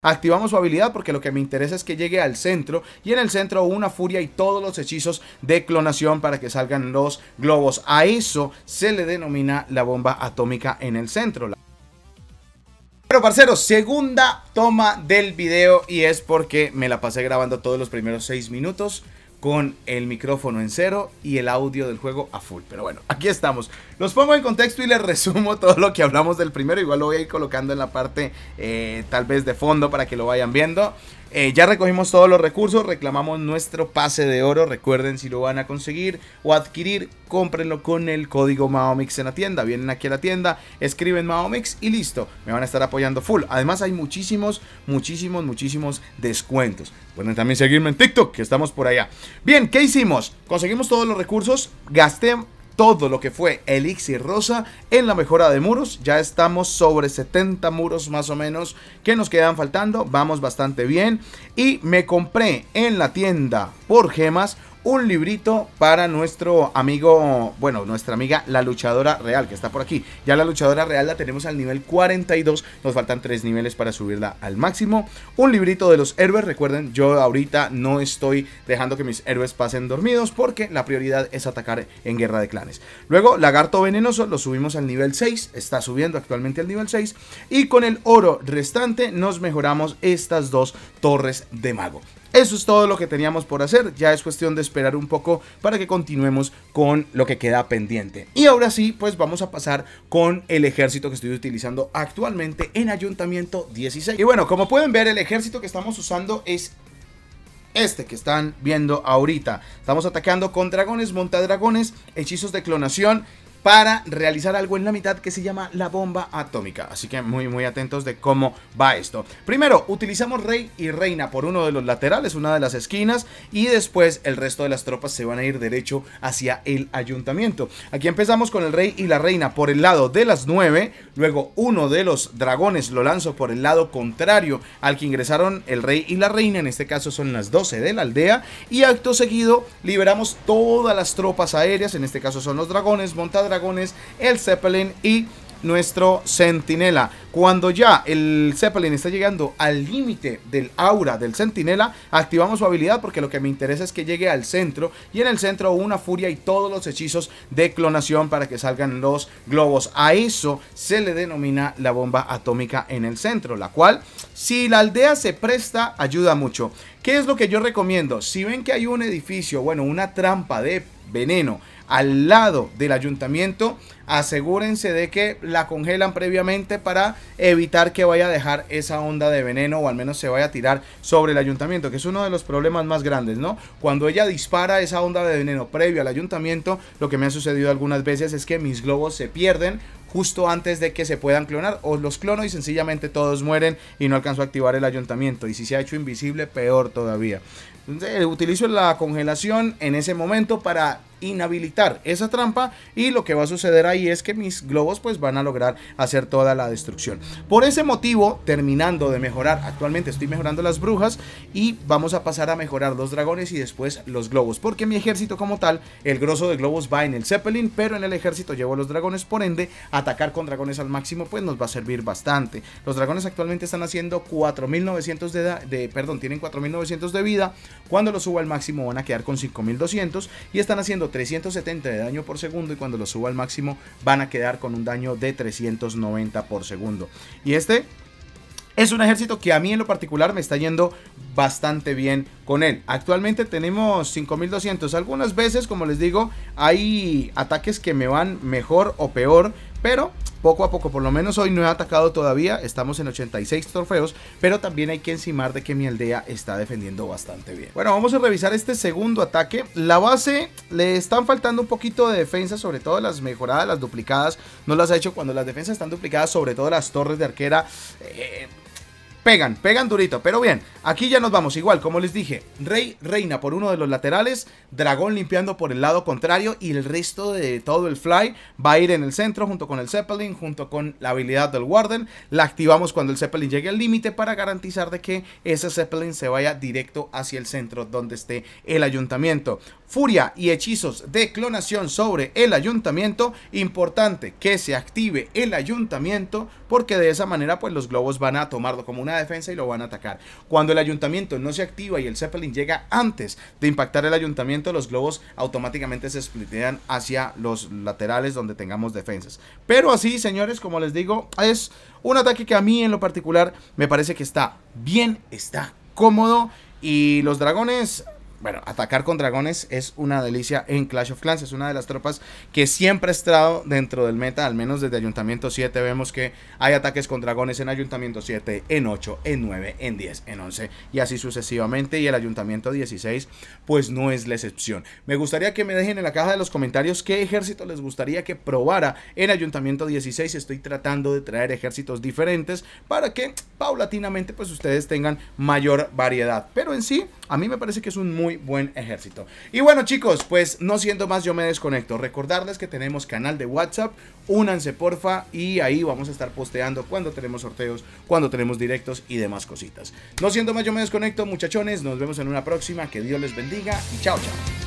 Activamos su habilidad porque lo que me interesa es que llegue al centro y en el centro una furia y todos los hechizos de clonación para que salgan los globos. A eso se le denomina la bomba atómica en el centro. Pero parceros, segunda toma del video y es porque me la pasé grabando todos los primeros 6 minutos con el micrófono en cero y el audio del juego a full. Pero bueno, aquí estamos. Los pongo en contexto y les resumo todo lo que hablamos del primero. Igual lo voy a ir colocando en la parte eh, tal vez de fondo para que lo vayan viendo. Eh, ya recogimos todos los recursos, reclamamos nuestro pase de oro. Recuerden si lo van a conseguir o adquirir, cómprenlo con el código Maomix en la tienda. Vienen aquí a la tienda, escriben Maomix y listo. Me van a estar apoyando full. Además hay muchísimos, muchísimos, muchísimos descuentos. Pueden también seguirme en TikTok, que estamos por allá. Bien, ¿qué hicimos? Conseguimos todos los recursos, gasté todo lo que fue Elixir Rosa en la mejora de muros. Ya estamos sobre 70 muros más o menos que nos quedan faltando. Vamos bastante bien. Y me compré en la tienda por gemas un librito para nuestro amigo, bueno, nuestra amiga la luchadora real que está por aquí. Ya la luchadora real la tenemos al nivel 42, nos faltan 3 niveles para subirla al máximo. Un librito de los héroes, recuerden, yo ahorita no estoy dejando que mis héroes pasen dormidos porque la prioridad es atacar en guerra de clanes. Luego, lagarto venenoso lo subimos al nivel 6, está subiendo actualmente al nivel 6 y con el oro restante nos mejoramos estas dos torres de mago. Eso es todo lo que teníamos por hacer, ya es cuestión de esperar un poco para que continuemos con lo que queda pendiente. Y ahora sí, pues vamos a pasar con el ejército que estoy utilizando actualmente en Ayuntamiento 16. Y bueno, como pueden ver, el ejército que estamos usando es este que están viendo ahorita. Estamos atacando con dragones, montadragones, hechizos de clonación para realizar algo en la mitad que se llama la bomba atómica. Así que muy muy atentos de cómo va esto. Primero, utilizamos rey y reina por uno de los laterales, una de las esquinas y después el resto de las tropas se van a ir derecho hacia el ayuntamiento. Aquí empezamos con el rey y la reina por el lado de las nueve, luego uno de los dragones lo lanzo por el lado contrario al que ingresaron el rey y la reina, en este caso son las 12 de la aldea y acto seguido liberamos todas las tropas aéreas, en este caso son los dragones montados Dragones, el Zeppelin y nuestro Sentinela. Cuando ya el Zeppelin está llegando al límite del aura del Sentinela, activamos su habilidad porque lo que me interesa es que llegue al centro y en el centro una furia y todos los hechizos de clonación para que salgan los globos. A eso se le denomina la bomba atómica en el centro, la cual si la aldea se presta ayuda mucho. ¿Qué es lo que yo recomiendo? Si ven que hay un edificio, bueno, una trampa de veneno al lado del ayuntamiento, asegúrense de que la congelan previamente para evitar que vaya a dejar esa onda de veneno o al menos se vaya a tirar sobre el ayuntamiento, que es uno de los problemas más grandes, ¿no? Cuando ella dispara esa onda de veneno previo al ayuntamiento, lo que me ha sucedido algunas veces es que mis globos se pierden justo antes de que se puedan clonar o los clono y sencillamente todos mueren y no alcanzo a activar el ayuntamiento y si se ha hecho invisible peor todavía entonces, eh, utilizo la congelación en ese momento para inhabilitar esa trampa y lo que va a suceder ahí es que mis globos pues van a lograr hacer toda la destrucción. Por ese motivo, terminando de mejorar, actualmente estoy mejorando las brujas y vamos a pasar a mejorar los dragones y después los globos, porque mi ejército como tal, el grosso de globos va en el Zeppelin, pero en el ejército llevo los dragones, por ende, atacar con dragones al máximo pues nos va a servir bastante. Los dragones actualmente están haciendo 4900 de, de perdón, tienen 4900 de vida, cuando lo subo al máximo van a quedar con 5200 y están haciendo 370 de daño por segundo y cuando lo subo al máximo van a quedar con un daño de 390 por segundo. Y este es un ejército que a mí en lo particular me está yendo bastante bien con él. Actualmente tenemos 5200. Algunas veces, como les digo, hay ataques que me van mejor o peor, pero poco a poco, por lo menos hoy no he atacado todavía, estamos en 86 trofeos, pero también hay que encimar de que mi aldea está defendiendo bastante bien. Bueno, vamos a revisar este segundo ataque. La base le están faltando un poquito de defensa, sobre todo las mejoradas, las duplicadas, no las ha hecho cuando las defensas están duplicadas, sobre todo las torres de arquera. Eh, Pegan, pegan durito, pero bien, aquí ya nos vamos, igual, como les dije, rey, reina por uno de los laterales, dragón limpiando por el lado contrario y el resto de todo el fly va a ir en el centro junto con el Zeppelin, junto con la habilidad del Warden, la activamos cuando el Zeppelin llegue al límite para garantizar de que ese Zeppelin se vaya directo hacia el centro donde esté el ayuntamiento furia y hechizos de clonación sobre el ayuntamiento. Importante que se active el ayuntamiento porque de esa manera pues los globos van a tomarlo como una defensa y lo van a atacar. Cuando el ayuntamiento no se activa y el Zeppelin llega antes de impactar el ayuntamiento, los globos automáticamente se splitean hacia los laterales donde tengamos defensas. Pero así, señores, como les digo, es un ataque que a mí en lo particular me parece que está bien, está cómodo y los dragones bueno, atacar con dragones es una delicia en Clash of Clans. Es una de las tropas que siempre ha estado dentro del meta, al menos desde Ayuntamiento 7. Vemos que hay ataques con dragones en Ayuntamiento 7, en 8, en 9, en 10, en 11 y así sucesivamente. Y el Ayuntamiento 16, pues no es la excepción. Me gustaría que me dejen en la caja de los comentarios qué ejército les gustaría que probara en Ayuntamiento 16. Estoy tratando de traer ejércitos diferentes para que paulatinamente pues ustedes tengan mayor variedad. Pero en sí a mí me parece que es un muy buen ejército. Y bueno chicos, pues no siendo más yo me desconecto. Recordarles que tenemos canal de WhatsApp, únanse porfa y ahí vamos a estar posteando cuando tenemos sorteos, cuando tenemos directos y demás cositas. No siendo más yo me desconecto muchachones, nos vemos en una próxima, que Dios les bendiga y chao chao.